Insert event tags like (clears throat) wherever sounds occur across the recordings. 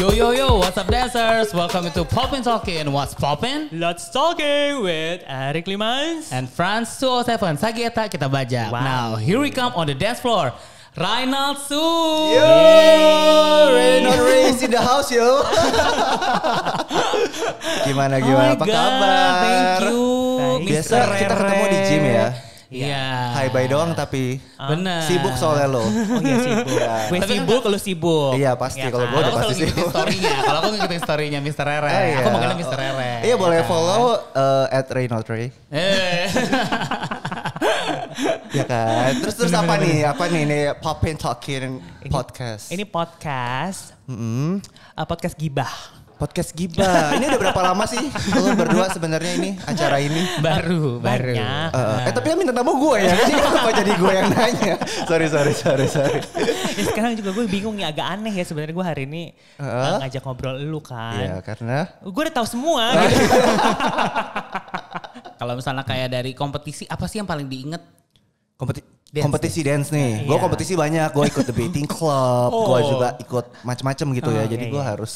Yo yo yo, what's up dancers? Welcome to Poppin Talking. What's poppin? Let's talking with Eric Limans and Franz 207 Sagieta kita baca. Wow. Now here we come on the dance floor. Reinald Su. Yo, Reinald Reis in the house yo. (laughs) gimana gimana oh apa God, kabar? Thank you. Thank Biasa kita ketemu di gym ya. Iya. Yeah. Hai bye doang tapi. Ah. Benar. Sibuk soalnya lo. (laughs) Oh iya sibuk. Yeah. Kan sibuk, lo sibuk. Iya pasti. Ya, kalau kan? gue udah pasti sibuk. Story-nya. kalau aku ngikutin story-nya Mr. Rere. Oh, iya. aku manggilnya Mr. Rere. Iya boleh iya kan? follow uh, at Reynold Ray. ya kan. Terus terus apa nih? Apa nih? Ini popin Talking Podcast. Ini podcast. Mm -hmm. uh, podcast gibah. Podcast Giba. Ini udah berapa lama sih lu berdua sebenarnya ini acara ini? Baru, baru. Banyak. Uh, eh tapi yang nah. minta tamu gue ya. Jadi kenapa (laughs) jadi gue yang nanya? Sorry, sorry, sorry, sorry. ya, sekarang juga gue bingung ya agak aneh ya sebenarnya gue hari ini uh, ngajak ngobrol lu kan. Iya, karena gue udah tahu semua (laughs) iya. Kalau misalnya kayak dari kompetisi apa sih yang paling diinget? Kompetisi Dance kompetisi dance nih. Iya. Gue kompetisi banyak, gue ikut the Beating (laughs) club, oh. gue juga ikut macam-macam gitu oh, ya. Ah, Jadi Jadi iya, gue yeah. harus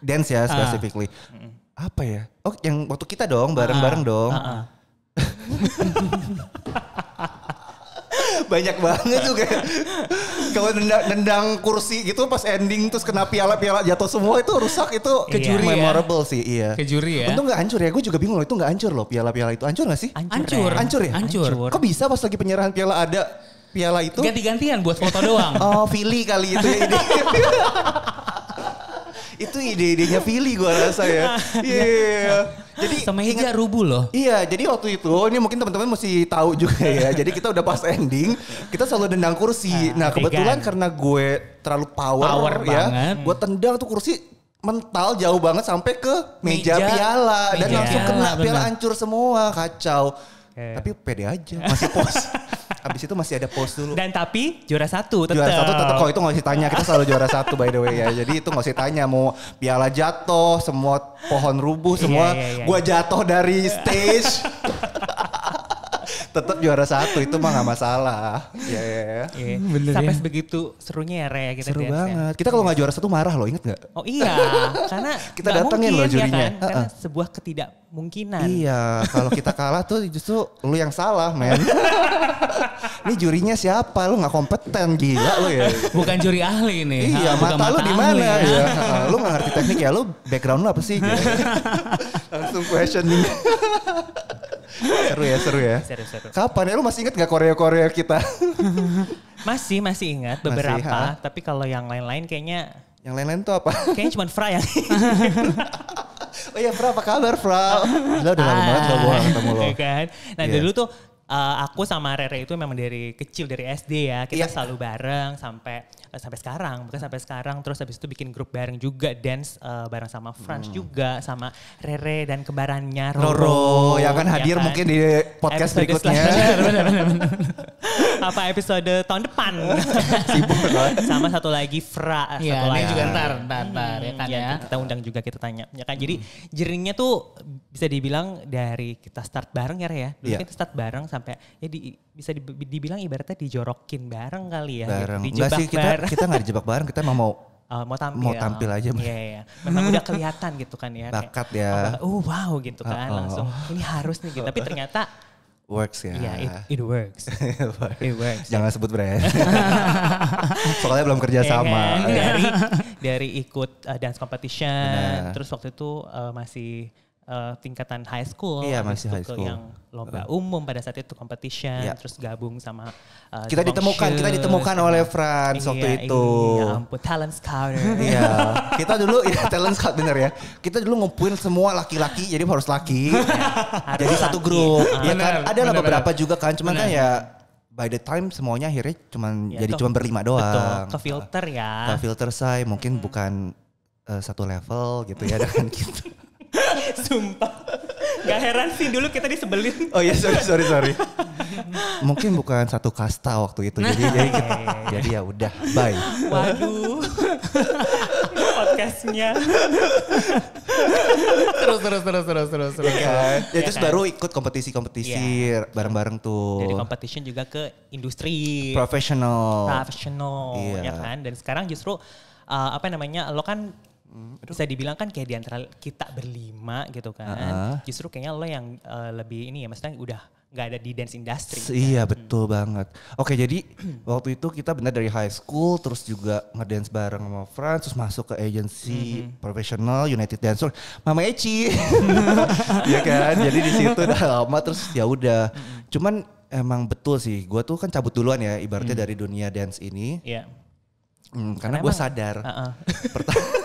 dance ya ah. specifically. Uh. Apa ya? Oh, yang waktu kita dong, bareng-bareng uh. dong. Uh -uh. (laughs) banyak banget juga kalau nendang, nendang kursi gitu pas ending terus kena piala-piala jatuh semua itu rusak itu kejuri iya. Ya. memorable sih iya kejuri ya untung nggak hancur ya gue juga bingung loh itu nggak hancur loh piala-piala itu hancur nggak sih hancur hancur ya hancur ya? kok bisa pas lagi penyerahan piala ada piala itu ganti-gantian buat foto doang oh Vili kali itu ya ini (laughs) itu ide-idenya Vili gue rasa ya. (laughs) Iya. yeah. Iya. Jadi semeja rubuh loh. Iya, jadi waktu itu ini mungkin teman-teman mesti tahu juga ya. (laughs) jadi kita udah pas ending, kita selalu dendang kursi. Nah, nah kebetulan kan. karena gue terlalu power, power ya, banget. gue tendang tuh kursi mental jauh banget sampai ke meja, meja piala meja. dan langsung kena piala hancur semua kacau Yeah. Tapi pede aja, masih pos. (laughs) Abis itu masih ada pos dulu. Dan tapi juara satu tetap. Juara satu tetap kalau itu nggak usah tanya. Kita selalu juara satu by the way ya. Jadi itu nggak usah tanya. Mau piala jatuh, semua pohon rubuh, iya, semua yeah, yeah, yeah. gua jatuh dari stage. (laughs) tetap juara satu itu mah gak masalah. Iya. iya, iya. iya. Hmm, Sampai ya. sebegitu serunya ya rea ya, kita Seru banget. Ya. Kita kalau gak juara satu marah loh, inget gak? Oh iya, (laughs) karena kita datengin loh ya jurinya. Ya kan? Uh -uh. Karena sebuah ketidakmungkinan. Iya, kalau kita kalah tuh justru lu yang salah, men. ini jurinya siapa? Lu gak kompeten gila lu ya. Bukan juri ahli ini. Iya, mata, mata lu di mana? Ya. lu gak ngerti teknik ya, lu background lu apa sih? (laughs) Langsung questioning seru ya, seru ya. Seru, seru. Kapan ya lu masih inget gak Korea Korea kita? (laughs) masih, masih ingat beberapa. Masih, tapi kalau yang lain-lain kayaknya... Yang lain-lain tuh apa? kayaknya cuma Fra yang... (laughs) oh iya Fra, apa kabar Fra? Gila udah lama banget gak gue ketemu lo. (laughs) Iya kan? Nah yeah. dulu tuh uh, aku sama Rere itu memang dari kecil dari SD ya kita yeah. selalu bareng sampai Eh, sampai sekarang bukan sampai sekarang terus habis itu bikin grup bareng juga dance uh, bareng sama Franz hmm. juga sama Rere dan kebarannya Roro, Roro yang kan ya hadir ya mungkin di podcast berikutnya (laughs) apa episode tahun depan (laughs) sama satu lagi Fra ya, satu lagi juga ntar ntar, ntar hmm, ya kan ya, ya kita undang juga kita tanya ya kan hmm. jadi jernihnya tuh bisa dibilang dari kita start bareng ya Rere ya dulu ya. kita start bareng sampai ya di bisa dibilang ibaratnya dijorokin bareng kali ya. Gitu, bareng. Gitu. Dijebak sih, kita, bareng. Kita nggak dijebak bareng, kita mau Uh, (laughs) mau tampil, mau tampil aja, iya, iya, iya. memang udah kelihatan gitu kan ya, bakat ya, oh, wow gitu kan, oh, langsung ini harus nih gitu, tapi ternyata works ya, yeah, it, (laughs) it works, it works, jangan sebut brand, (laughs) soalnya belum kerja iya, sama, iya. dari dari ikut uh, dance competition, terus waktu itu uh, masih uh, tingkatan high school, iya, masih high school. yang lomba uh. umum pada saat itu competition, yeah. terus gabung sama uh, kita ditemukan, shoes, kita ditemukan oleh Franz iya, waktu itu. Iya, ya ampun, talent scout. (laughs) Iya, kita dulu ya talent scout bener ya. Kita dulu ngumpulin semua laki-laki, jadi harus laki. ya, jadi satu grup. Iya, kan, ada lah beberapa juga kan, cuman kan bener. kan ya by the time semuanya akhirnya cuman ya, jadi cuma berlima doang. Betul, ke filter ya. Ke filter saya mungkin hmm. bukan uh, satu level gitu ya (laughs) dengan kita. (laughs) Sumpah. Gak heran sih dulu kita disebelin. Oh iya sorry sorry sorry. Mungkin bukan satu kasta waktu itu. Jadi (laughs) jadi, kita, jadi ya udah bye. Waduh. podcastnya. terus terus terus terus terus terus. Ya, kan? Iya ya, terus kan? baru ikut kompetisi-kompetisi bareng iya. bareng-bareng tuh. Jadi kompetisi juga ke industri. Professional. Professional, iya. ya kan. Dan sekarang justru uh, apa namanya, lo kan Hmm, bisa dibilang kan kayak antara kita berlima gitu kan. Uh -huh. Justru kayaknya lo yang uh, lebih ini ya, maksudnya udah nggak ada di dance industry. S iya hmm. betul banget. Oke jadi (clears throat) waktu itu kita benar dari high school terus juga ngedance bareng sama Franz terus masuk ke agency mm -hmm. profesional United Dancer Mama Eci. (laughs) Iya kan. Jadi di situ udah lama terus ya udah. Mm -hmm. Cuman emang betul sih. Gue tuh kan cabut duluan ya ibaratnya mm. dari dunia dance ini. Iya. Yeah. Hmm, karena, karena gue sadar. Uh -uh. Pertama (laughs)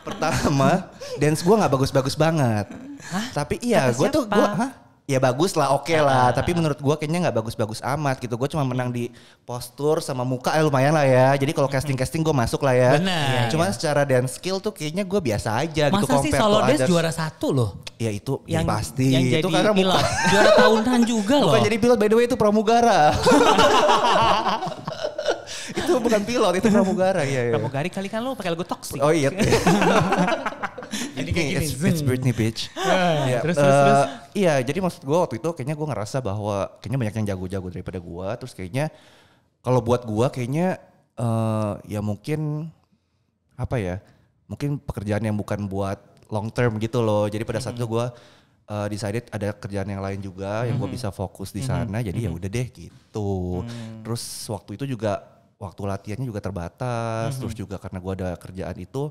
Pertama, dance gue nggak bagus-bagus banget. Hah? Tapi iya, gue tuh gue ya bagus lah, oke okay lah. Ah. Tapi menurut gue kayaknya nggak bagus-bagus amat gitu. Gue cuma menang di postur sama muka eh, lumayan lah ya. Jadi kalau casting casting gue masuk lah ya. Benar. Iya, Cuman iya. secara dance skill tuh kayaknya gue biasa aja gitu Masa gitu. sih solo dance juara satu loh? Ya itu ya yang ya pasti. Yang itu jadi karena pilot. juara tahunan juga loh. Bukan jadi pilot by the way itu pramugara. (laughs) itu bukan pilot, itu pramugara. Iya, iya. Pramugari kali kan lo pakai lagu toxic. Oh iya. (laughs) jadi kayak gini. It's, it's Britney bitch. (laughs) Nah, iya, Terus, eh, terus, terus. Iya, jadi maksud gue waktu itu kayaknya gue ngerasa bahwa kayaknya banyak yang jago-jago daripada gue. Terus kayaknya kalau buat gue kayaknya eh, ya mungkin apa ya? Mungkin pekerjaan yang bukan buat long term gitu loh. Jadi pada saat itu gue uh, decided ada kerjaan yang lain juga mm -hmm. yang gue bisa fokus di sana mm -hmm. jadi mm -hmm. ya udah deh gitu mm -hmm. terus waktu itu juga waktu latihannya juga terbatas, mm -hmm. terus mhm. juga karena gue ada kerjaan itu,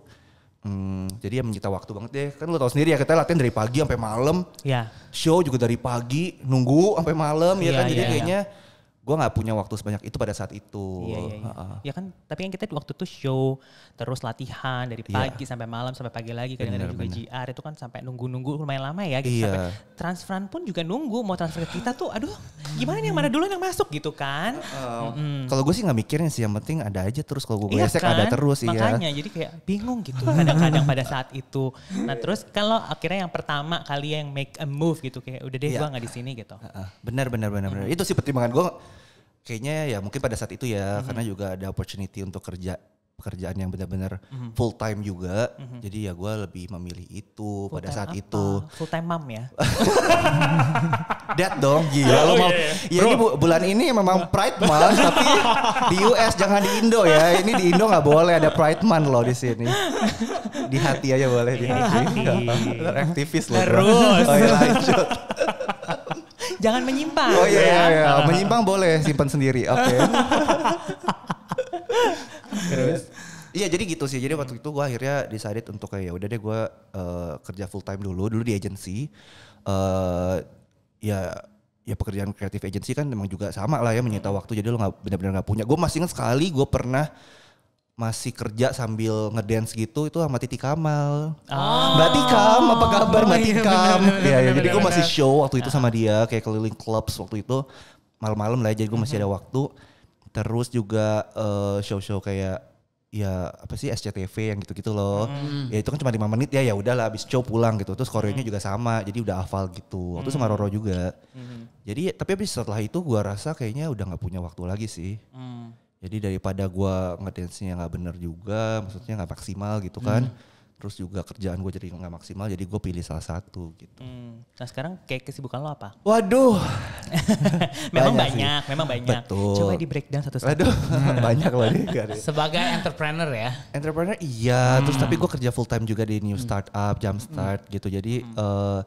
hmm, jadi ya menyita waktu banget deh. Kan lo tau sendiri ya kita latihan dari pagi sampai malam, yeah. show juga dari pagi nunggu sampai malam yeah, ya iya, kan, jadi yeah, iya. kayaknya yeah gue nggak punya waktu sebanyak itu pada saat itu. Iya, iya, iya. Uh, uh. ya kan, tapi kan kita waktu itu show terus latihan dari iya. pagi yeah. sampai malam sampai pagi lagi kadang-kadang juga bener. itu kan sampai nunggu-nunggu lumayan lama ya gitu. Yeah. Sampai transferan pun juga nunggu mau transfer ke kita tuh aduh gimana yang mana dulu yang masuk gitu kan. Uh, mm. Kalau gue sih nggak mikirin sih yang penting ada aja terus kalau gue iya kan? ada terus iya. Makanya iya. jadi kayak bingung gitu kadang-kadang pada saat itu. Nah terus kalau akhirnya yang pertama kali yang make a move gitu kayak udah deh yeah. gue iya. nggak di sini gitu. Uh, uh. Benar benar benar mm. benar. Itu sih pertimbangan gue kayaknya ya mungkin pada saat itu ya mm -hmm. karena juga ada opportunity untuk kerja pekerjaan yang benar-benar mm -hmm. full time juga. Mm -hmm. Jadi ya gue lebih memilih itu full pada saat apa? itu. Full time mom ya. (laughs) Dad dong gila oh, lo iya, mau. Yeah, yeah. Ya ini bulan ini memang Pride Month tapi di US jangan di Indo ya. Ini di Indo nggak boleh ada Pride Month loh di sini. Di hati aja boleh di iya, hati. Aktivis loh. Terus. Oh, ya, lanjut jangan menyimpang. Oh iya, ya. iya, iya. menyimpang boleh, simpan sendiri. Oke. Okay. Iya jadi gitu sih. Jadi waktu itu gue akhirnya decided untuk kayak ya udah deh gue uh, kerja full time dulu. Dulu di agensi Uh, eh, ya ya pekerjaan kreatif agency kan memang juga sama lah ya menyita waktu. Jadi lo nggak benar-benar nggak punya. Gue masih ingat sekali gue pernah masih kerja sambil ngedance gitu itu sama Titi Kamal. Oh. Mbak Tikam, apa kabar Mbak oh, iya, Tikam? Iya, ya, jadi gue masih show waktu itu ah. sama dia kayak keliling clubs waktu itu malam-malam lah jadi gue masih ada mm-hmm. waktu. Terus juga show eh, show-show kayak ya apa sih SCTV yang gitu-gitu loh. Hmm. Ya itu kan cuma 5 menit ya ya udahlah habis show pulang gitu. Terus koreonya hmm. juga sama. Jadi udah hafal gitu. Waktu hmm. sama mm-hmm. Roro juga. Hmm. Jadi tapi habis setelah itu gua rasa kayaknya udah nggak punya waktu lagi sih. Hmm jadi daripada gue ngedance-nya nggak bener juga maksudnya nggak maksimal gitu kan hmm. terus juga kerjaan gue jadi nggak maksimal jadi gue pilih salah satu gitu hmm. nah sekarang kayak kesibukan lo apa waduh (laughs) memang banyak, banyak memang banyak Betul. coba di breakdown satu satu Aduh, banyak loh nih sebagai entrepreneur ya entrepreneur iya hmm. terus tapi gue kerja full time juga di new hmm. startup jam hmm. start hmm. gitu jadi hmm. uh,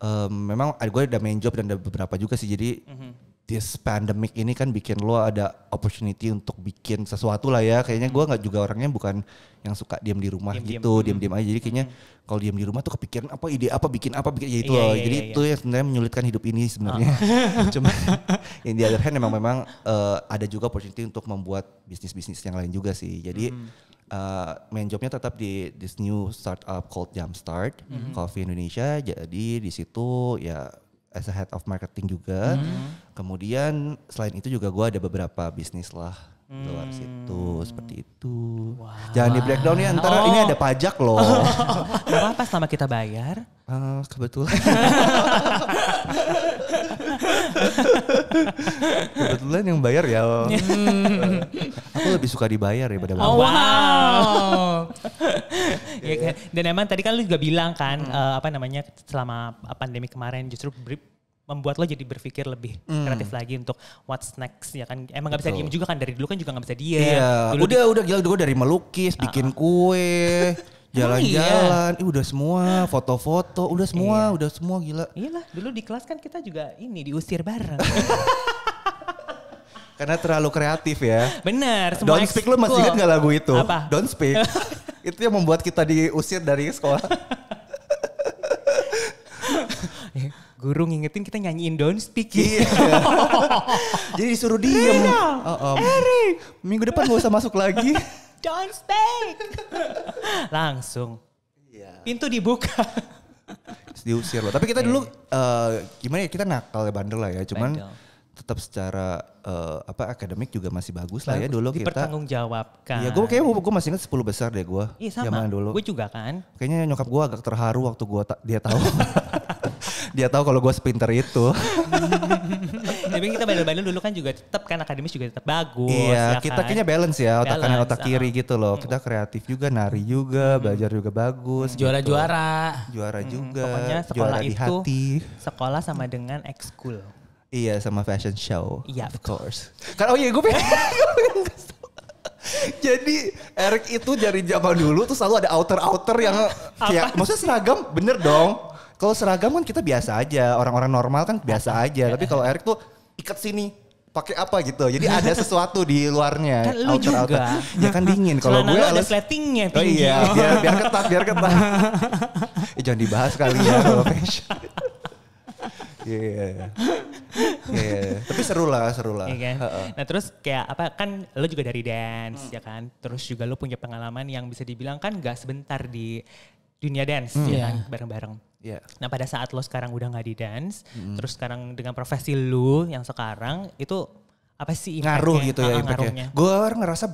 um, memang eh, gue udah main job dan ada beberapa juga sih jadi hmm this pandemic ini kan bikin lo ada opportunity untuk bikin sesuatu lah ya. Kayaknya gue nggak juga orangnya bukan yang suka diem di rumah diem, gitu, diem diem hmm. aja. Jadi kayaknya hmm. kalau diem di rumah tuh kepikiran apa ide apa bikin apa bikin ya itu. yeah, loh. Iya, Jadi yeah, itu iya. yang sebenarnya menyulitkan hidup ini sebenarnya. Uh. (laughs) Cuma yang di other hand memang memang uh, ada juga opportunity untuk membuat bisnis-bisnis yang lain juga sih. Jadi hmm uh, main jobnya tetap di this new startup called Jumpstart mm -hmm. Coffee Indonesia. Jadi di situ ya as a head of marketing juga. Hmm. Kemudian selain itu juga gue ada beberapa bisnis lah hmm. luar situ seperti itu. Wow. Jangan di breakdown ya, ntar oh. ini ada pajak loh. (laughs) Gak apa-apa selama kita bayar. Uh, kebetulan. (laughs) (laughs) Kebetulan yang bayar ya. (laughs) Aku lebih suka dibayar oh, (laughs) ya pada. Oh, wow. ya, Dan emang tadi kan lu juga bilang kan hmm. uh, apa namanya selama pandemi kemarin justru membuat lo jadi berpikir lebih hmm. kreatif lagi untuk what's next ya kan emang nggak bisa diem juga kan dari dulu kan juga nggak bisa diem iya. dulu udah udah gila dulu dari melukis uh -uh. bikin ah, ah. kue Iya? Jalan-jalan, iya. udah semua, (gasps) foto-foto, udah semua, iya. udah semua gila. Iyalah, dulu di kelas kan kita juga ini diusir bareng. (laughs) Karena terlalu kreatif ya. Bener. Semua Don't Speak lu masih ingat gak lagu itu? Apa? Don't Speak. (laughs) itu yang membuat kita diusir dari sekolah. (laughs) Eh, guru ngingetin kita nyanyiin Don't Speak Iya. Jadi disuruh diem. Eri, oh, um, Eri. Minggu depan gak usah masuk lagi. Don't speak. (laughs) Langsung. Iya. Pintu dibuka. (laughs) diusir loh. Tapi kita dulu uh, gimana ya kita nakal ya bandel lah ya. Cuman bandel. tetap secara uh, apa akademik juga masih bagus, lah ya dulu kita. Dipertanggung jawabkan. ya gue kayak gue masih ingat 10 besar deh gue. Iya sama. Zaman dulu. Gue juga kan. Kayaknya nyokap gue agak terharu waktu gue ta dia tahu. (laughs) dia tahu kalau gue sepinter itu. Tapi kita bandel-bandel dulu kan juga tetap kan akademis juga tetap bagus. Iya, ya kita kan? kayaknya balance ya otak balance, kanan otak kiri uh. gitu loh. Kita kreatif juga, nari juga, hmm. belajar juga bagus. Juara-juara. Gitu. Juara juga. Pokoknya sekolah juara itu hati. sekolah sama dengan ekskul. Iya, sama fashion show. Iya, of course. kan oh iya gue (laughs) Jadi Eric itu dari zaman dulu tuh selalu ada outer-outer yang kayak maksudnya seragam bener dong. Kalau seragam kan kita biasa aja, orang-orang normal kan biasa aja. Tapi iya. kalau Eric tuh ikat sini pakai apa gitu. Jadi ada (laughs) sesuatu di luarnya. Kan lu outer, juga. Outer. Ya kan dingin. Kalau gue ada alas... sletingnya oh tinggi. Oh iya, biar, biar (laughs) ketat, biar ketat. eh, jangan dibahas kali ya kalau fashion. (laughs) Iya. Yeah. yeah. Iya, iya, iya. Tapi seru lah, seru lah. Yeah, kan? Uh-uh. Nah terus kayak apa kan lo juga dari dance hmm. ya kan. Terus juga lo punya pengalaman yang bisa dibilang kan gak sebentar di dunia dance ya hmm. ya kan bareng-bareng. Yeah. Nah pada saat lo sekarang udah nggak di dance, mm. terus sekarang dengan profesi lo yang sekarang itu apa sih ngaruh gitu ya ah, ah, impactnya? Gue ngerasa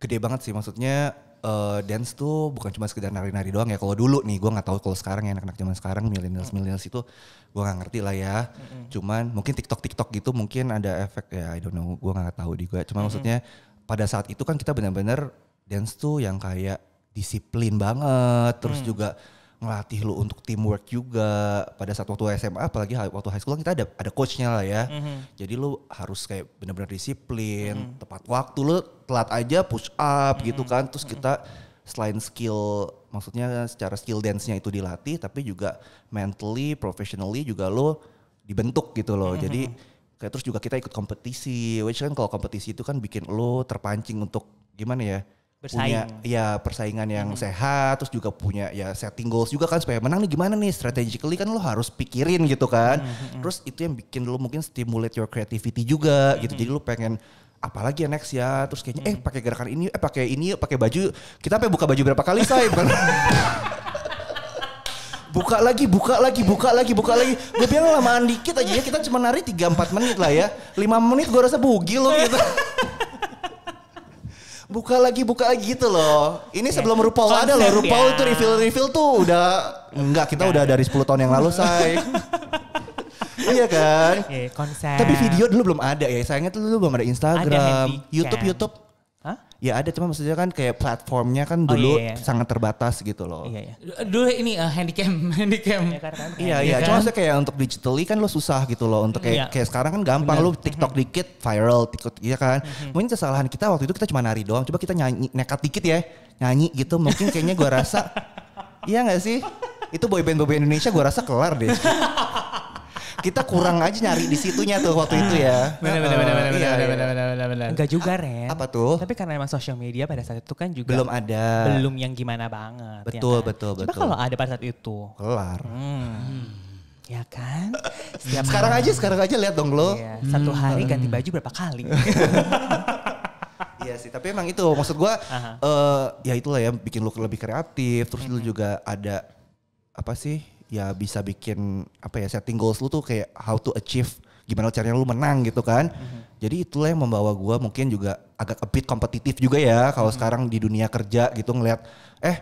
gede banget sih maksudnya uh, dance tuh bukan cuma sekedar nari-nari doang ya. Kalau dulu nih gue nggak tahu kalau sekarang ya anak-anak zaman sekarang millennials millennials itu gue nggak ngerti lah ya. Mm-hmm. Cuman mungkin TikTok TikTok gitu mungkin ada efek ya I don't know gue nggak tahu di gue. Cuman mm-hmm. maksudnya pada saat itu kan kita benar-benar dance tuh yang kayak disiplin banget terus mm. juga ngelatih lu untuk teamwork juga pada saat waktu SMA apalagi waktu high school kan kita ada ada coachnya lah ya mm-hmm. jadi lu harus kayak benar-benar disiplin mm-hmm. tepat waktu lu telat aja push up mm-hmm. gitu mhm. kan terus mhm. kita selain skill maksudnya secara skill dance-nya itu dilatih tapi juga mentally professionally juga lu dibentuk gitu loh mm-hmm. jadi kayak terus juga kita ikut kompetisi which kan kalau kompetisi itu kan bikin lu terpancing untuk gimana ya bersaing. punya ya persaingan yang hmm. sehat terus juga punya ya setting goals juga kan supaya menang nih gimana nih strategically kan lo harus pikirin gitu kan hmm. terus itu yang bikin lo mungkin stimulate your creativity juga hmm. gitu jadi lo pengen apalagi ya next ya terus kayaknya hmm. eh pakai gerakan ini eh pakai ini pakai baju kita apa buka baju berapa kali saya (laughs) bukan buka lagi, buka lagi, buka lagi, buka lagi. Gue bilang lamaan dikit aja ya, kita cuma nari 3-4 menit lah ya. 5 menit gue rasa bugil lo gitu. (laughs) buka lagi buka lagi gitu loh. Ini ya, sebelum RuPaul konsep ada loh. RuPaul ya. itu reveal-reveal tuh udah enggak kita udah dari 10 tahun yang lalu say. (laughs) iya kan? Ya, konsep. Tapi video dulu belum ada ya. Sayangnya tuh dulu belum ada Instagram, ada YouTube, ya. YouTube Ya ada cuma maksudnya kan kayak platformnya kan oh, dulu iya, iya, iya. sangat terbatas gitu loh. Iya iya. Dulu ini uh, handycam (laughs) handycam. Iya kan iya, iya Cuma saya kayak untuk digitally kan lo susah gitu loh untuk kayak, iya. kayak sekarang kan gampang Bener. lo TikTok mhm. dikit viral TikTok ya kan. Mhm. Mungkin kesalahan kita waktu itu kita cuma nari doang. Coba kita nyanyi nekat dikit ya. Nyanyi gitu mungkin kayaknya gua rasa (laughs) Iya nggak sih? Itu boyband boyband Indonesia gua rasa kelar deh. (laughs) kita kurang aja nyari di situnya tuh waktu itu ya. Iya, iya. Benar benar Enggak juga Ren. Apa tuh? Tapi karena emang sosial media pada saat itu kan juga belum ada. Belum yang gimana banget. Ya betul betul kan? betul. Coba kalau ada pada saat itu. Kelar. Hmm. hmm. Ya kan? Setiap (laughs) sekarang malam. aja, sekarang aja lihat dong lo. Iya, Satu hmm. hari ganti hmm. baju berapa kali? (laughs) (laughs) Iya sih, tapi emang itu maksud gue, uh, ya itulah ya bikin lo lebih kreatif, terus mm -hmm. lu juga ada apa sih ya bisa bikin apa ya setting goals lu tuh kayak how to achieve gimana caranya lu menang gitu kan. Mm-hmm. Jadi itulah yang membawa gue mungkin juga agak a bit kompetitif juga ya kalau mm-hmm. sekarang di dunia kerja gitu ngelihat eh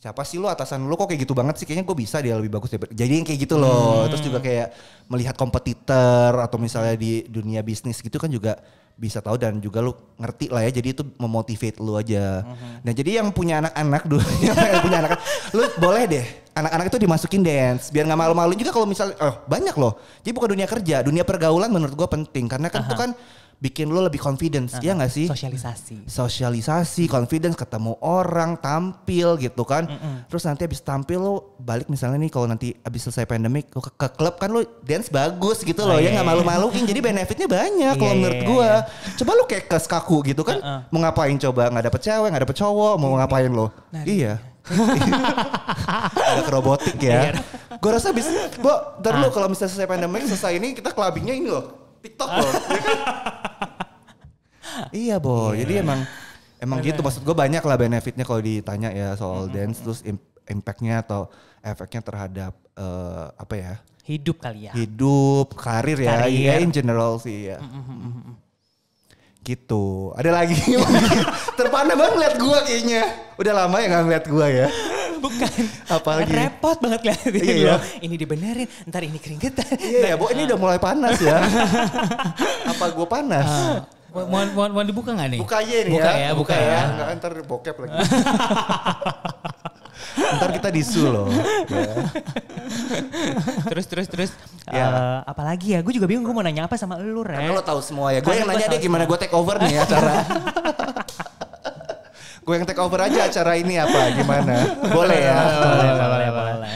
siapa sih lu atasan lu kok kayak gitu banget sih kayaknya gue bisa dia lebih bagus jadi yang kayak gitu loh hmm. terus juga hmm. kayak melihat kompetitor atau misalnya di dunia bisnis gitu kan juga bisa tahu dan juga lu ngerti lah ya jadi itu memotivate lu aja. Uh-huh. Nah jadi yang punya anak-anak dulu (laughs) yang punya anak, lu boleh deh anak-anak itu dimasukin dance biar nggak malu-malu juga kalau misalnya oh eh, banyak loh. Jadi bukan dunia kerja, dunia pergaulan menurut gua penting karena kan uh-huh. itu kan bikin lo lebih confidence uh-huh. ya nggak sih sosialisasi sosialisasi confidence ketemu orang tampil gitu kan uh-uh. terus nanti abis tampil lo balik misalnya nih kalau nanti abis selesai pandemik lo ke, klub kan lo dance bagus gitu oh, loh ya iya, nggak iya. malu-maluin jadi benefitnya banyak yeah, kalau iya, menurut yeah, gua yeah. coba lo kayak kaku gitu kan uh-uh. mau ngapain coba nggak dapet cewek nggak dapet cowok mau ngapain lo nah, iya (laughs) ada robotik ya gue rasa bisa. bo ntar ah. lo kalau misalnya selesai pandemi selesai ini kita clubbingnya ini loh TikTok loh. (laughs) iya boy iya. yeah. jadi emang emang gitu maksud gue banyak lah benefitnya kalau ditanya ya soal mm-hmm. dance terus impactnya atau efeknya terhadap uh, apa ya hidup kali ya hidup karir ya karir. ya in general sih ya mm-hmm. gitu ada lagi (laughs) terpana banget ngeliat gue kayaknya udah lama ya nggak ngeliat gue ya bukan. Apalagi repot banget lah iya, iya. Ini dibenerin, ntar ini keringetan. Iya, ya, Bu, ini nah. udah mulai panas ya. (laughs) Apa gue panas? Uh. Mau, mau, mau dibuka nggak nih? Buka aja nih buka ya. ya buka, buka ya. ya. Nggak, ntar bokep lagi. (laughs) ntar kita disu loh. (laughs) terus terus terus. Ya. Uh, apalagi ya, gue juga bingung gue mau nanya apa sama lu, Ren. Karena lo tahu semua ya. Gue yang nanya deh gimana gue take over nih acara. (laughs) gue yang take over aja acara ini apa gimana? Boleh ya. boleh, boleh, boleh.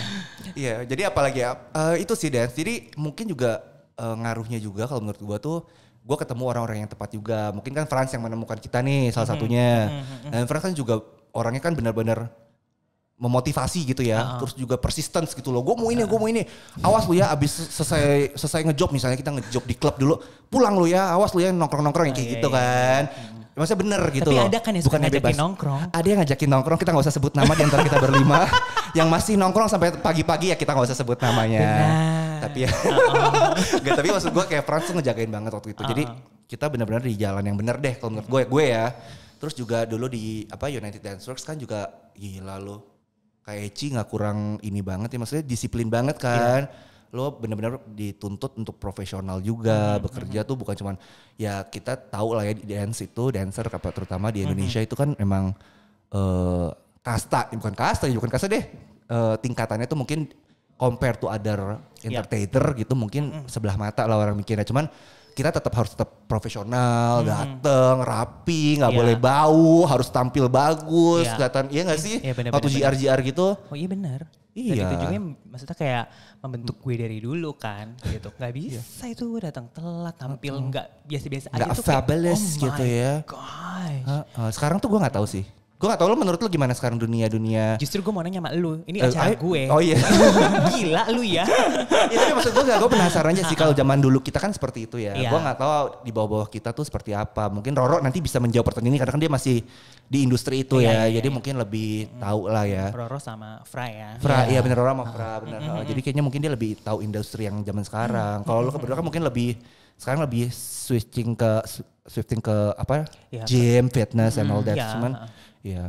Iya, jadi apalagi ya? Uh, itu sih dan, Jadi mungkin juga uh, ngaruhnya juga kalau menurut gue tuh gue ketemu orang-orang yang tepat juga. Mungkin kan Frans yang menemukan kita nih salah mm-hmm. satunya. Mm-hmm, mm-hmm, Dan Frans kan juga orangnya kan benar-benar memotivasi gitu ya, uh -huh. terus juga persistence gitu loh. Gue mau ini, gue mau ini. Awas lu ya, abis selesai selesai ngejob misalnya kita ngejob di klub dulu, pulang lu ya. Awas lu ya nongkrong nongkrong yang kayak iya, gitu iya, kan. Iya, Maksudnya bener gitu Tapi loh. ada kan yang Bukan ngajakin bebas. nongkrong. Ada yang ngajakin nongkrong, kita nggak usah sebut nama di antara kita berlima. (laughs) yang masih nongkrong sampai pagi-pagi ya kita nggak usah sebut namanya. Benar. Tapi ya. Uh -oh. Gak, tapi maksud gue kayak Frans tuh ngejagain banget waktu itu. Uh Jadi ah. kita benar-benar di jalan yang benar deh kalau menurut gue ya gue ya. Terus juga dulu di apa United Dance Works kan juga gila lo. Kayak Eci nggak kurang ini banget ya maksudnya disiplin banget iya. kan. Yeah lo benar-benar dituntut untuk profesional juga mm -hmm. bekerja hmm. tuh bukan cuman ya kita tahu lah ya di dance itu dancer terutama di hmm, Indonesia mm -hmm. itu kan memang uh, kasta bukan kasta ya, bukan kasta deh uh, tingkatannya tuh mungkin compare to other entertainer yeah. gitu mungkin mm. sebelah mata lah orang mikirnya cuman kita tetap harus tetap profesional, mm. dateng, rapi, nggak yeah. boleh bau, harus tampil bagus, yeah. kelihatan iya nggak sih? Yeah, bener, Waktu JR-JR gitu. Oh iya benar. Iya. Dan itu maksudnya kayak membentuk gue dari dulu kan gitu. Gak iya. bisa itu gue datang telat tampil nggak biasa-biasa aja tuh kayak, oh gitu my gitu ya. God. Uh, uh, sekarang tuh gue nggak tahu sih. Gue gak tau lo menurut lo gimana sekarang dunia-dunia. Justru gue mau nanya sama lu Ini uh, acara eh, gue. Oh iya. (laughs) Gila lu ya. (laughs) ya tapi maksud gue gak, gue penasaran aja sih kalau zaman dulu kita kan seperti itu ya. Yeah. Gue gak tau di bawah-bawah kita tuh seperti apa. Mungkin Roro nanti bisa menjawab pertanyaan ini karena kan dia masih di industri itu yeah, ya. iya, jadi iya. mungkin lebih mm. tahu lah ya. Roro sama Fra ya. Fra, iya, iya bener Roro sama ah, Fra. Ah. Bener. Mm -hmm. Jadi kayaknya mungkin dia lebih tahu industri yang zaman sekarang. Kalau lo berdua kan mungkin lebih sekarang lebih switching ke switching ke apa ya, gym fitness and all that yeah. cuman uh. Iya. Yeah.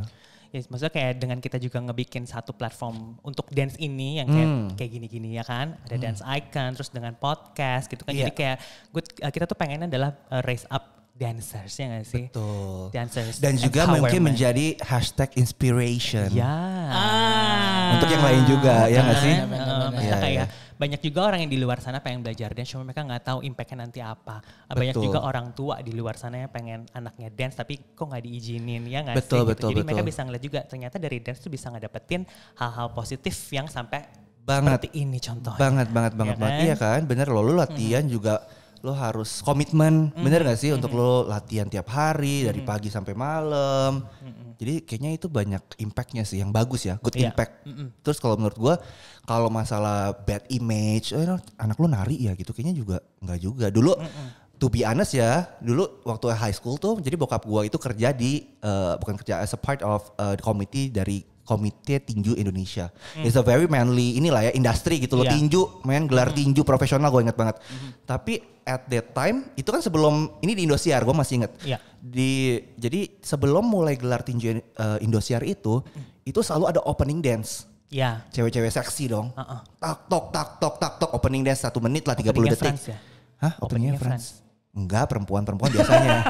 Ya, maksudnya kayak dengan kita juga ngebikin satu platform untuk dance ini yang kayak mm. kayak gini-gini ya kan, ada mm. dance icon, terus dengan podcast gitu kan. Yeah. Jadi iya. kayak good, eh, kita tuh pengennya adalah uh, raise up dancers ya gak sih? Betul. Dancers. Dan juga mungkin menjadi hashtag inspiration. Ya. Yeah. Ah. Untuk yang lain juga ya ah, ya gak sih? Bener, bener, Ya, iya. kayak banyak juga orang yang di luar sana pengen belajar dance cuma mereka nggak tahu impactnya nanti apa banyak juga orang tua di luar sana yang pengen anaknya dance tapi kok nggak diizinin ya nggak sih betul, gitu. betul, jadi betul. mereka bisa ngeliat juga ternyata dari dance tuh bisa ngedapetin hal-hal positif yang sampai banget ini contohnya banget banget banget ya kan? banget iya kan bener lo lu latihan hmm. juga lo harus komitmen mm-hmm. bener gak sih mm-hmm. untuk lo latihan tiap hari mm-hmm. dari pagi sampai malam mm-hmm. jadi kayaknya itu banyak impactnya sih yang bagus ya good yeah. impact mm-hmm. terus kalau menurut gue kalau masalah bad image oh, you know, anak lo nari ya gitu kayaknya juga nggak juga dulu mm-hmm to be honest ya, dulu waktu high school tuh jadi bokap gua itu kerja di uh, bukan kerja as a part of uh, the committee dari Komite Tinju Indonesia. Hmm. It's a very manly inilah ya industri gitu loh yeah. tinju, main gelar hmm. tinju profesional gue inget banget. Hmm. Tapi at that time itu kan sebelum ini di Indosiar gue masih inget. Yeah. Di jadi sebelum mulai gelar tinju uh, Indosiar itu hmm. itu selalu ada opening dance. Ya. Cewek-cewek seksi dong. Uh -uh. Tak tok tak tok tak tok opening dance satu menit lah tiga puluh detik. France, ya? Hah, openingnya, opening France. Enggak, perempuan-perempuan biasanya. (laughs)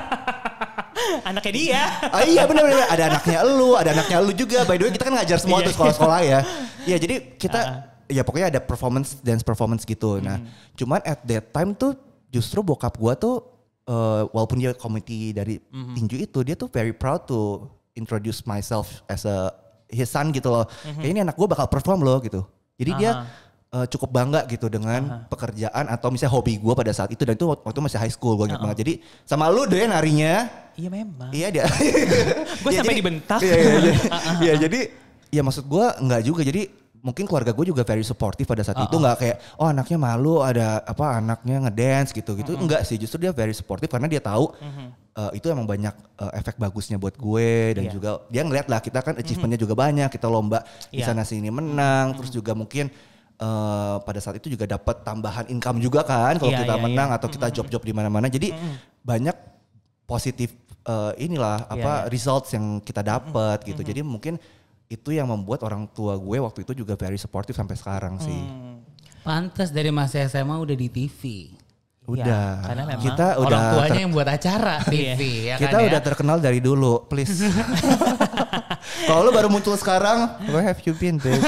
anaknya dia. Ah, iya benar benar ada anaknya lu, ada anaknya lu juga. By the way kita kan ngajar semua iya. tuh sekolah-sekolah ya. Iya jadi kita uh. ya pokoknya ada performance dance performance gitu. Nah, hmm. cuman at that time tuh justru bokap gua tuh uh, walaupun dia komite dari mm-hmm. tinju itu dia tuh very proud to introduce myself as a his son gitu loh. Mm-hmm. Kayak ini anak gue bakal perform loh gitu. Jadi uh-huh. dia ah uh, cukup bangga gitu dengan uh -huh. pekerjaan atau misalnya hobi gue pada saat itu dan itu waktu masih high school gue uh -huh. banget jadi sama lu deh narinya iya memang iya dia gue (laughs) ya, iya, iya. sampai jadi, dibentak iya, iya, iya. (laughs) ya jadi ya maksud gue nggak juga jadi mungkin keluarga gue juga very supportive pada saat uh itu nggak kayak oh anaknya malu ada apa anaknya ngedance gitu gitu uh enggak sih justru dia very supportive karena dia tahu uh -huh. uh, itu emang banyak uh, efek bagusnya buat gue dan yeah. juga dia ngeliat lah kita kan mhm. achievementnya mm-hmm. juga banyak kita lomba yeah. di iya. sana sini menang mm-hmm. terus mhm. juga mungkin uh, pada saat itu juga dapat tambahan income juga kan kalau yeah, kita yeah, iya. menang yeah. atau kita job-job di mana-mana. Jadi mm. banyak positif uh, inilah iya, apa yeah. results yang kita dapat mm. gitu. Jadi mungkin itu yang membuat orang tua gue waktu itu juga very supportive sampai sekarang sih. Pantas mm. Pantas dari masa SMA udah di TV. Iya, udah. Ya, karena memang kita orang udah tuanya yang buat acara (laughs) TV ya kan Kita ya? udah terkenal dari dulu, please. (laughs) Kalau lu baru muncul sekarang, (laughs) where have you been, babe?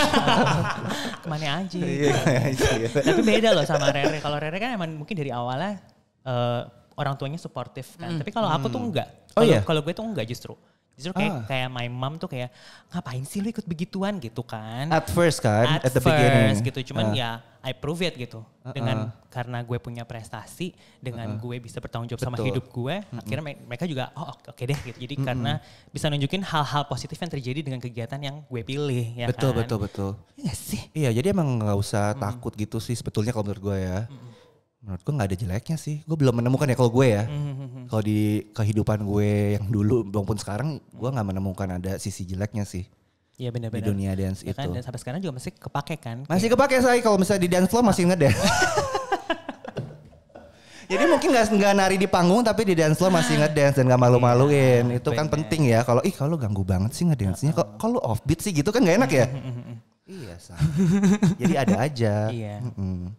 mana (laughs) aja. Iya, iya, iya. Tapi beda loh sama Rere. Kalau Rere kan emang mungkin dari awalnya uh, orang tuanya suportif kan. Hmm, Tapi kalau aku tuh hmm. enggak. Kalo, oh iya. Kalau gue tuh enggak justru. Justru kayak, ah. kayak my mom tuh kayak ngapain sih lu ikut begituan gitu kan. At first kan, at, at the first, beginning. gitu. Cuman ah. ya I prove it gitu. Uh-uh. Dengan ah. karena gue punya prestasi, dengan uh-uh. gue bisa bertanggung jawab Betul. sama hidup gue, mm-hmm. akhirnya mereka juga oh oke okay deh gitu. Jadi mm-hmm. karena bisa nunjukin hal-hal positif yang terjadi dengan kegiatan yang gue pilih ya Betul, kan? betul, betul. Iya sih. Iya, jadi emang gak usah mm-hmm. takut gitu sih sebetulnya kalau menurut gue ya. Mm-hmm menurut gue nggak ada jeleknya sih. Gue belum menemukan ya kalau gue ya. Hmm, hmm, hmm. Kalau di kehidupan gue yang dulu maupun sekarang, gue nggak menemukan ada sisi jeleknya sih. Iya benar-benar. Di dunia dance ya kan, itu. Kan, dan sampai sekarang juga masih kepake kan? Masih kepake saya kalau misalnya di dance floor masih ngedeh. (laughs) Jadi mungkin nggak nari di panggung tapi di dance floor masih ngedance dan gak malu-maluin. Ya, itu bener. kan penting ya. Kalau ih kalau ganggu banget sih ngedance-nya. Kok kalau offbeat sih gitu kan gak enak ya. Iya, sama. Jadi ada aja. Iya. Mm-mm.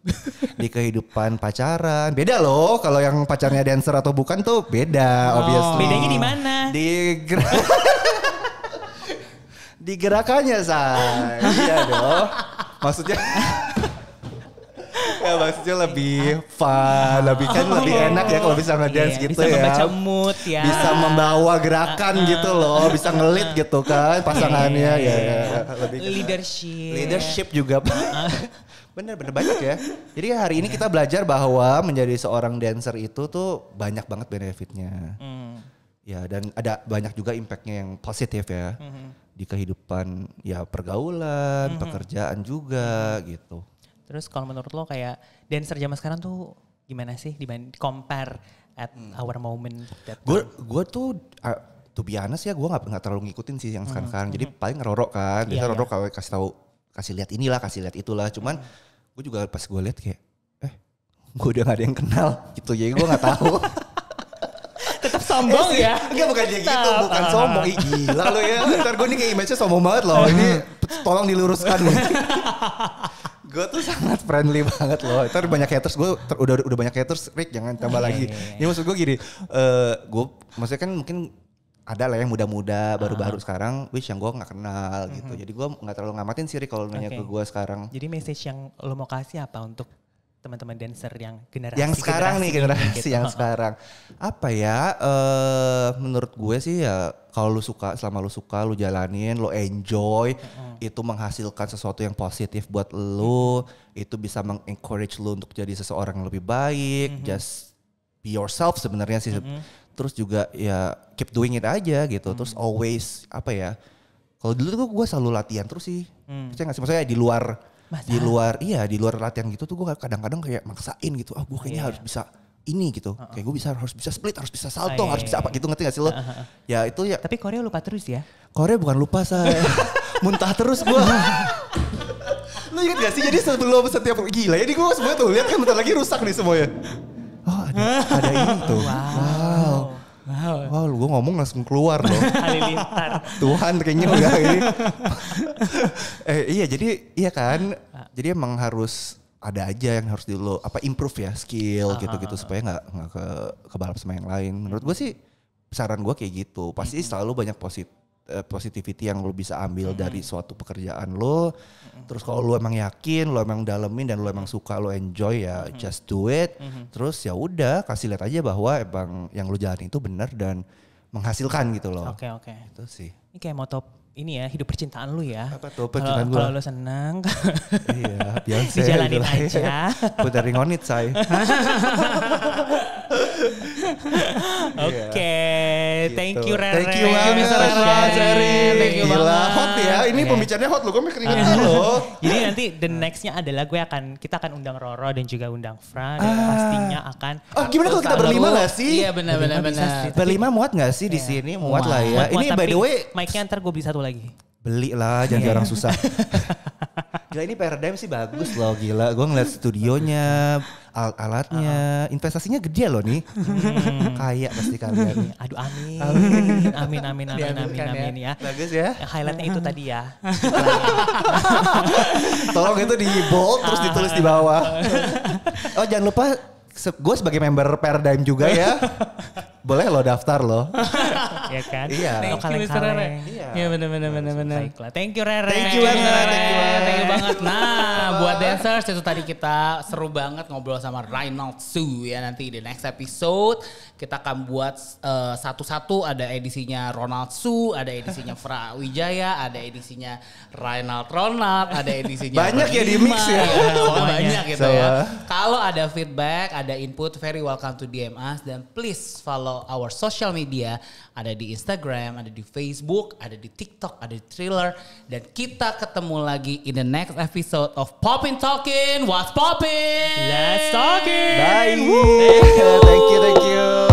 Di kehidupan pacaran beda loh kalau yang pacarnya dancer atau bukan tuh beda oh, obviously. Bedanya di mana? Di (laughs) di gerakannya, say. iya dong. Maksudnya Enggak ya, maksudnya lebih fun, lebih kan oh, lebih enak ya kalau bisa iya, ngedance iya, gitu bisa ya. Bisa membaca mood ya. Bisa membawa gerakan uh, uh, gitu loh, bisa ngelit gitu kan pasangannya iya, ya, iya, ya, ya. Lebih leadership. Leadership juga. Bener bener banyak ya. Jadi hari ini kita belajar bahwa menjadi seorang dancer itu tuh banyak banget benefitnya. Mm. Ya dan ada banyak juga impactnya yang positif ya. Mm -hmm. Di kehidupan ya pergaulan, mm -hmm. pekerjaan juga gitu. Terus kalau menurut lo kayak dancer zaman sekarang tuh gimana sih dibanding compare at hmm. our moment? Gue gue tuh uh, to be honest ya gue nggak nggak terlalu ngikutin sih yang sekarang hmm. sekarang. Hmm. Jadi paling ngerorok kan, biasa yeah, iya. ngerorok yeah. kasih tahu kasih lihat inilah, kasih lihat itulah. Cuman hmm. gue juga pas gue lihat kayak eh gue udah gak ada yang kenal gitu jadi gue nggak tahu (laughs) tetap sombong eh, ya. Enggak bukan dia gitu, bukan sombong. Ih, gila lo ya. Ntar gue nih kayak image-nya sombong banget loh. Ini (laughs) tolong diluruskan. (laughs) gue tuh sangat friendly banget loh. Ntar banyak haters, gue udah udah banyak haters, Rick jangan tambah iya, lagi. Iya, iya. Ini maksud gue gini, uh, eh, gue maksudnya kan mungkin ada lah ya yang muda-muda baru-baru uh sekarang wish yang gue nggak kenal mm -hmm. gitu mhm. jadi gue nggak terlalu ngamatin sih kalau nanya okay. ke gue sekarang jadi message yang lo mau kasih apa untuk teman-teman dancer yang generasi yang sekarang generasi nih generasi gitu. yang (laughs) sekarang apa ya uh, menurut gue sih ya kalau lu suka selama lu suka lu jalanin lu enjoy mm-hmm. itu menghasilkan sesuatu yang positif buat lu mm-hmm. itu bisa mengencourage lu untuk jadi seseorang yang lebih baik mm-hmm. just be yourself sebenarnya sih mm-hmm. terus juga ya keep doing it aja gitu mm-hmm. terus always apa ya kalau dulu tuh gue selalu latihan terus sih mm. percaya nggak sih maksudnya di luar Masa? di luar iya di luar latihan gitu tuh gue kadang-kadang kayak maksain gitu ah oh, gue kayaknya yeah. harus iya. bisa ini gitu. Uh-uh. Kayak gue bisa harus bisa split, harus bisa salto, oh, iya, harus bisa iya, apa iya. gitu ngerti gak sih lo? Uh-huh. Ya itu ya. Tapi Korea lupa terus ya? Korea bukan lupa saya. (laughs) Muntah terus gue. lo (laughs) inget gak sih? Jadi sebelum setiap gila ya, di gue semua tuh lihat kan bentar lagi rusak nih semuanya. Oh ada, ada ini tuh. wow. Wah, wow, oh, gue ngomong langsung keluar loh. (laughs) Tuhan kayaknya udah ini. (laughs) eh, iya, jadi iya kan. Ah. Jadi emang harus ada aja yang harus dulu apa improve ya skill ah, gitu-gitu ah, supaya nggak nggak ke kebalap sama yang lain. Menurut gue sih saran gue kayak gitu. Pasti selalu banyak positif Eh, positivity yang lo bisa ambil mm-hmm. dari suatu pekerjaan lo, Mm-hmm. Terus kalau lo emang yakin, lo emang dalemin dan lo emang suka, lo enjoy ya mm-hmm. just do it. Mm-hmm. Terus ya udah kasih lihat aja bahwa emang yang lo jalanin itu benar dan menghasilkan gitu loh. Oke, okay, oke. Okay. Itu sih. Ini kayak moto ini ya hidup percintaan lu ya. Apa tuh percintaan gua? Kalau lu senang. (laughs) iya, biasa. Dijalanin gitu ya. aja. Putar a ring on say. (laughs) (laughs) Oke, iya. thank you gitu. Rere. Thank you banget Rere. Thank you banget. Hot ya, ini okay. Iya. pembicaranya hot loh, gue keringetan iya. dulu. (laughs) Jadi nanti the nextnya adalah gue akan, kita akan undang Roro dan juga undang Fra. Dan ah. pastinya akan. Oh gimana kalau kita berlima gak sih? Iya benar-benar. Berlima muat gak sih di sini? Muat lah ya. Ini by the way. Mike nya ntar gue beli satu lagi. Beli lah, jangan orang susah. (laughs) Gila ini Paradigm sih bagus loh, gila. Gue ngeliat studionya, alat-alatnya. Uh-huh. Investasinya gede loh nih. Hmm. Kaya pasti kalian. nih. Aduh amin. Amin amin amin amin amin, amin, amin ya. ya. Bagus ya. Highlightnya itu tadi ya. Tolong itu di bold terus ditulis di bawah. (laughs) Oh jangan lupa gue sebagai member Paradigm juga ya. (laughs) boleh lo daftar lo. (laughs) iya kan? Iya. Thank you Mr. Rere. Iya. iya. bener benar benar benar Thank you Rere. Thank you banget. Thank you banget. Nah, buat dancers itu tadi kita seru banget ngobrol sama Reinald Su ya nanti di next episode kita akan buat satu eh, satu-satu ada edisinya Ronald Su, ada edisinya Fra Wijaya, ada edisinya Reinald Ronald, ada edisinya Banyak Rima, ya di mix ya. ya banyak gitu so, ya. ya. Kalau ada feedback, ada ada input, very welcome to DM us dan please follow our social media. Ada di Instagram, ada di Facebook, ada di TikTok, ada di Thriller dan kita ketemu lagi in the next episode of Poppin Talking. What's poppin? Let's talking. Bye. Woo. (laughs) Thank you, thank you.